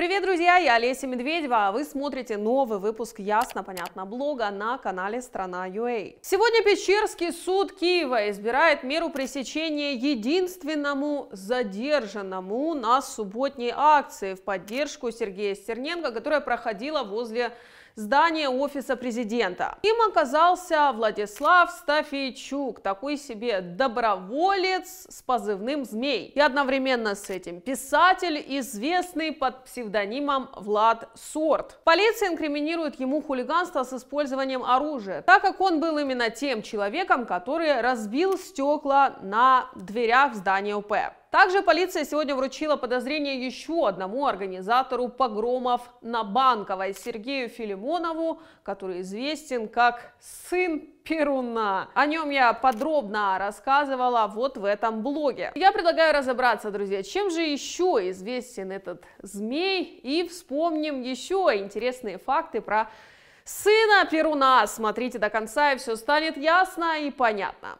Привет, друзья, я Олеся Медведева, а вы смотрите новый выпуск «Ясно, понятно» блога на канале Страна .ua. Сегодня Печерский суд Киева избирает меру пресечения единственному задержанному на субботней акции в поддержку Сергея Стерненко, которая проходила возле здание офиса президента. Им оказался Владислав Стафейчук, такой себе доброволец с позывным «Змей». И одновременно с этим писатель, известный под псевдонимом Влад Сорт. Полиция инкриминирует ему хулиганство с использованием оружия, так как он был именно тем человеком, который разбил стекла на дверях здания УП. Также полиция сегодня вручила подозрение еще одному организатору погромов на Банковой, Сергею Филимонову, который известен как сын Перуна. О нем я подробно рассказывала вот в этом блоге. Я предлагаю разобраться, друзья, чем же еще известен этот змей и вспомним еще интересные факты про сына Перуна. Смотрите до конца и все станет ясно и понятно.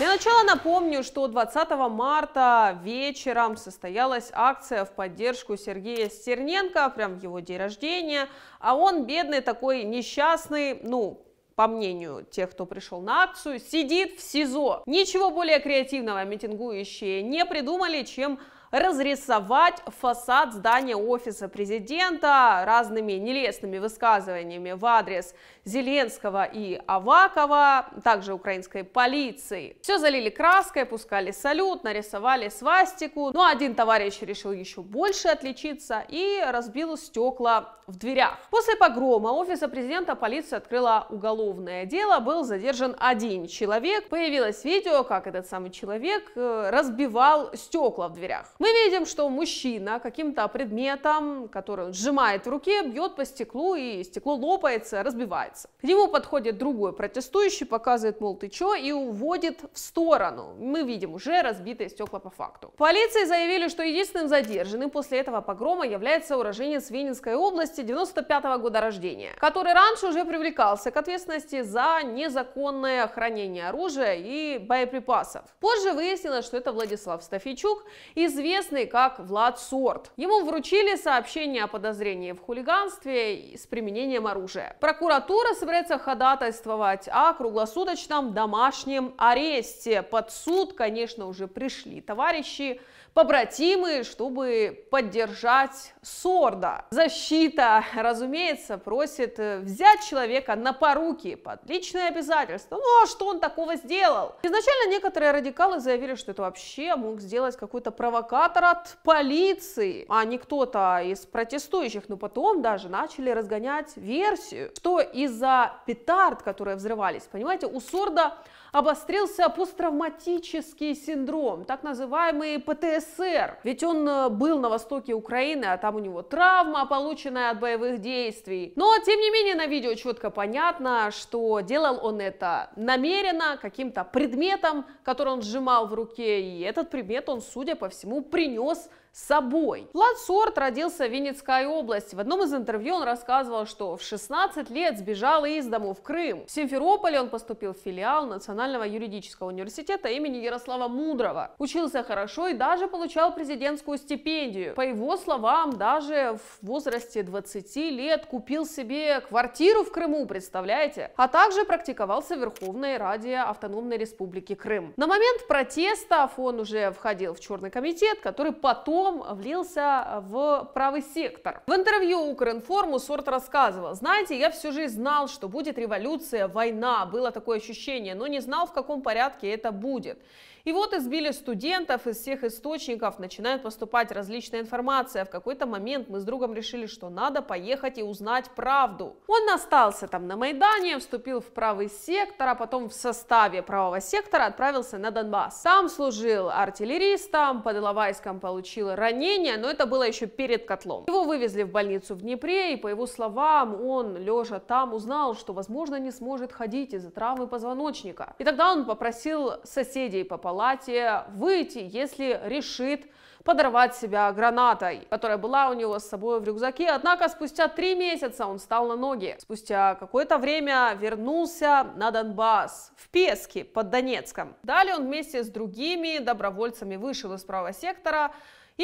Для начала напомню, что 20 марта вечером состоялась акция в поддержку Сергея Стерненко, прям в его день рождения, а он бедный такой несчастный, ну, по мнению тех, кто пришел на акцию, сидит в СИЗО. Ничего более креативного митингующие не придумали, чем разрисовать фасад здания офиса президента разными нелестными высказываниями в адрес Зеленского и Авакова, также украинской полиции. Все залили краской, пускали салют, нарисовали свастику, но один товарищ решил еще больше отличиться и разбил стекла в дверях. После погрома офиса президента полиция открыла уголовное дело, был задержан один человек. Появилось видео, как этот самый человек э, разбивал стекла в дверях. Мы видим, что мужчина каким-то предметом, который он сжимает в руке, бьет по стеклу, и стекло лопается, разбивается. К нему подходит другой протестующий, показывает, мол, ты чё, и уводит в сторону. Мы видим уже разбитые стекла по факту. Полиции заявили, что единственным задержанным после этого погрома является уроженец Венинской области 95 -го года рождения, который раньше уже привлекался к ответственности за незаконное хранение оружия и боеприпасов. Позже выяснилось, что это Владислав Стафичук, известный известный как Влад Сорт. Ему вручили сообщение о подозрении в хулиганстве с применением оружия. Прокуратура собирается ходатайствовать о круглосуточном домашнем аресте. Под суд, конечно, уже пришли товарищи побратимы, чтобы поддержать Сорда. Защита, разумеется, просит э, взять человека на поруки под личное обязательство. Ну а что он такого сделал? Изначально некоторые радикалы заявили, что это вообще мог сделать какой-то провокатор от полиции, а не кто-то из протестующих. Но потом даже начали разгонять версию, что из-за петард, которые взрывались, понимаете, у Сорда обострился посттравматический синдром, так называемый ПТС СССР, ведь он э, был на востоке Украины, а там у него травма, полученная от боевых действий. Но, тем не менее, на видео четко понятно, что делал он это намеренно, каким-то предметом, который он сжимал в руке, и этот предмет он, судя по всему, принес собой. Влад Сорт родился в Винницкой области. В одном из интервью он рассказывал, что в 16 лет сбежал из дому в Крым. В Симферополе он поступил в филиал Национального юридического университета имени Ярослава Мудрого. Учился хорошо и даже получал президентскую стипендию. По его словам, даже в возрасте 20 лет купил себе квартиру в Крыму, представляете? А также практиковался в Верховной Раде Автономной Республики Крым. На момент протестов он уже входил в Черный комитет, который потом потом влился э, в правый сектор. В интервью Укринформу Сорт рассказывал, знаете, я всю жизнь знал, что будет революция, война, было такое ощущение, но не знал, в каком порядке это будет. И вот избили студентов, из всех источников начинает поступать различная информация. В какой-то момент мы с другом решили, что надо поехать и узнать правду. Он остался там на Майдане, вступил в правый сектор, а потом в составе правого сектора отправился на Донбасс. Там служил артиллеристом, под Иловайском получил ранение, но это было еще перед котлом. Его вывезли в больницу в Днепре, и по его словам, он, лежа там, узнал, что, возможно, не сможет ходить из-за травмы позвоночника. И тогда он попросил соседей попасть палате выйти, если решит подорвать себя гранатой, которая была у него с собой в рюкзаке. Однако спустя три месяца он стал на ноги. Спустя какое-то время вернулся на Донбасс, в пески под Донецком. Далее он вместе с другими добровольцами вышел из правого сектора,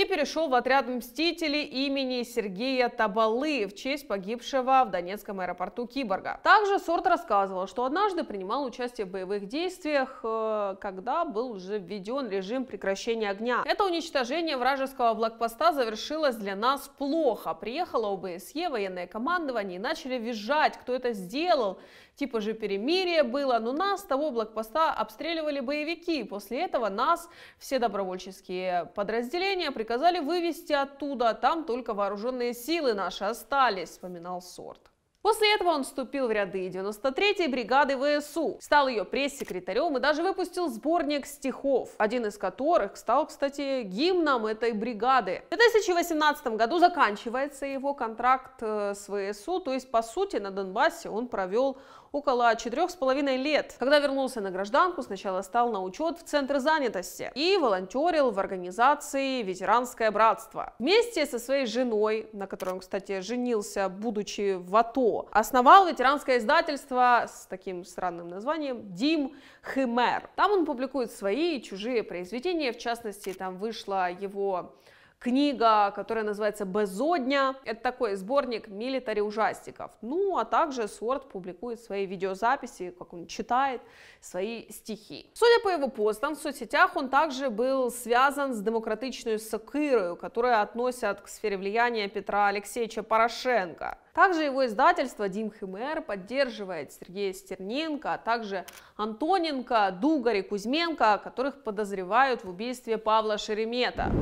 и перешел в отряд мстителей имени Сергея Табалы в честь погибшего в Донецком аэропорту Киборга. Также Сорт рассказывал, что однажды принимал участие в боевых действиях, э, когда был уже введен режим прекращения огня. Это уничтожение вражеского блокпоста завершилось для нас плохо. Приехала ОБСЕ, военное командование и начали визжать, кто это сделал, Типа же перемирие было, но нас того блокпоста обстреливали боевики. После этого нас все добровольческие подразделения приказали вывести оттуда, там только вооруженные силы наши остались, вспоминал Сорт. После этого он вступил в ряды 93-й бригады ВСУ, стал ее пресс-секретарем и даже выпустил сборник стихов, один из которых стал, кстати, гимном этой бригады. В 2018 году заканчивается его контракт э, с ВСУ, то есть, по сути, на Донбассе он провел около 4,5 лет. Когда вернулся на гражданку, сначала стал на учет в Центр занятости и волонтерил в организации «Ветеранское братство». Вместе со своей женой, на которой он, кстати, женился, будучи в АТО, основал ветеранское издательство с таким странным названием «Дим Химер». Там он публикует свои и чужие произведения, в частности, там вышла его книга, которая называется «Безодня». Это такой сборник милитари-ужастиков. Ну, а также Сорт публикует свои видеозаписи, как он читает свои стихи. Судя по его постам в соцсетях, он также был связан с демократичной сакирою, которая относят к сфере влияния Петра Алексеевича Порошенко. Также его издательство Дим Химер поддерживает Сергея Стерненко, а также Антоненко, Дугари, Кузьменко, которых подозревают в убийстве Павла Шеремета.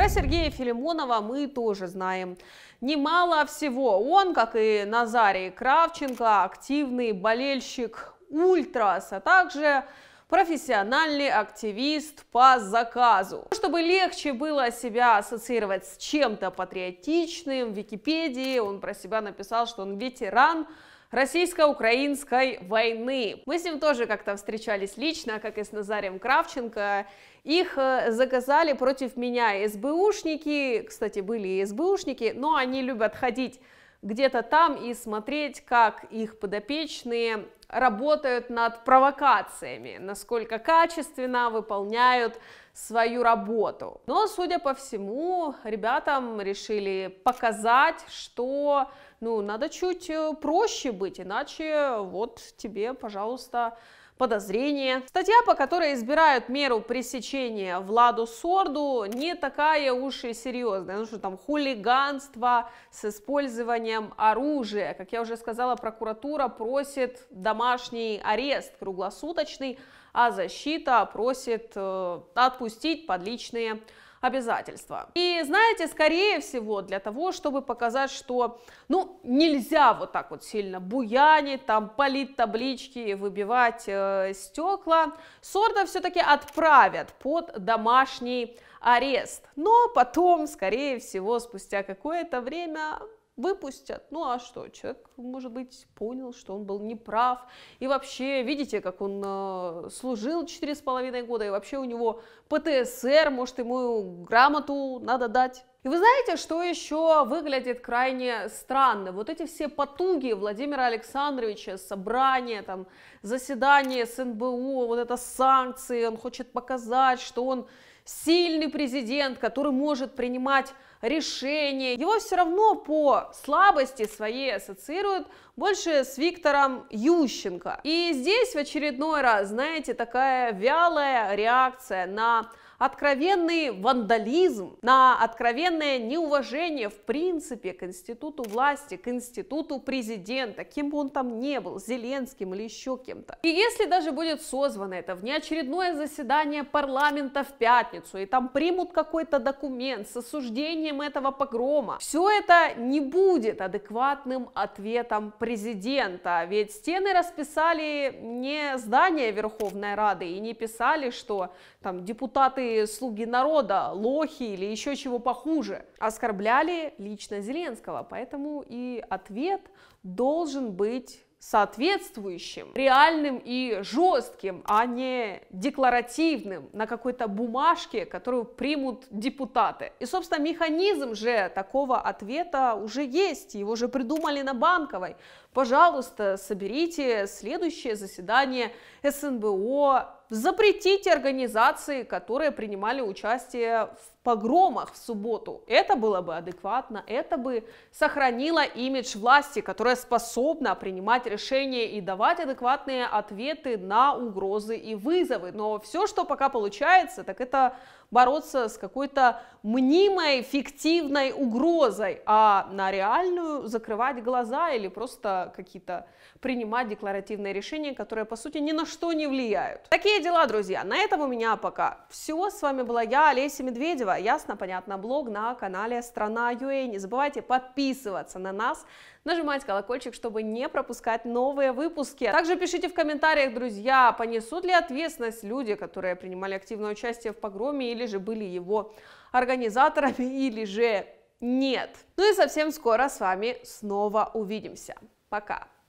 Про Сергея Филимонова мы тоже знаем немало всего. Он, как и Назарий Кравченко, активный болельщик ультрас, а также профессиональный активист по заказу. Чтобы легче было себя ассоциировать с чем-то патриотичным, в Википедии он про себя написал, что он ветеран российско-украинской войны. Мы с ним тоже как-то встречались лично, как и с Назарием Кравченко, их э, заказали против меня СБУшники, кстати, были и СБУшники, но они любят ходить где-то там и смотреть, как их подопечные работают над провокациями, насколько качественно выполняют свою работу. Но, судя по всему, ребятам решили показать, что ну, надо чуть э, проще быть, иначе вот тебе, пожалуйста, подозрения. Статья, по которой избирают меру пресечения Владу Сорду, не такая уж и серьезная, ну что там хулиганство с использованием оружия. Как я уже сказала, прокуратура просит домашний арест круглосуточный, а защита просит э, отпустить личные обязательства. И знаете, скорее всего, для того, чтобы показать, что ну, нельзя вот так вот сильно буянить, там полить таблички, выбивать э, стекла, Сорда все-таки отправят под домашний арест. Но потом, скорее всего, спустя какое-то время выпустят. Ну а что, человек, может быть, понял, что он был неправ. И вообще, видите, как он э, служил половиной года, и вообще у него ПТСР, может, ему грамоту надо дать. И вы знаете, что еще выглядит крайне странно? Вот эти все потуги Владимира Александровича, собрание, там, заседание с НБУ, вот это санкции, он хочет показать, что он сильный президент, который может принимать решения. Его все равно по слабости своей ассоциируют больше с Виктором Ющенко. И здесь в очередной раз, знаете, такая вялая реакция на откровенный вандализм, на откровенное неуважение в принципе к институту власти, к институту президента, кем бы он там ни был, Зеленским или еще кем-то. И если даже будет созвано это внеочередное заседание парламента в пятницу, и там примут какой-то документ с осуждением этого погрома, все это не будет адекватным ответом президента, ведь стены расписали не здание Верховной Рады и не писали, что там депутаты называли слуги народа, лохи или еще чего похуже. Оскорбляли лично Зеленского, поэтому и ответ должен быть соответствующим, реальным и жестким, а не декларативным на какой-то бумажке, которую примут депутаты. И, собственно, механизм же такого ответа уже есть, его же придумали на Банковой. Пожалуйста, соберите следующее заседание СНБО запретить организации, которые принимали участие в погромах в субботу. Это было бы адекватно, это бы сохранило имидж власти, которая способна принимать решения и давать адекватные ответы на угрозы и вызовы. Но все, что пока получается, так это бороться с какой-то мнимой, фиктивной угрозой, а на реальную закрывать глаза или просто какие-то принимать декларативные решения, которые, по сути, ни на что не влияют. Такие дела, друзья. На этом у меня пока все. С вами была я, Олеся Медведева. Ясно, понятно, блог на канале Страна Юэй. Не забывайте подписываться на нас, нажимать колокольчик, чтобы не пропускать новые выпуски. Также пишите в комментариях, друзья, понесут ли ответственность люди, которые принимали активное участие в погроме или же были его организаторами, или же нет. Ну и совсем скоро с вами снова увидимся. Пока!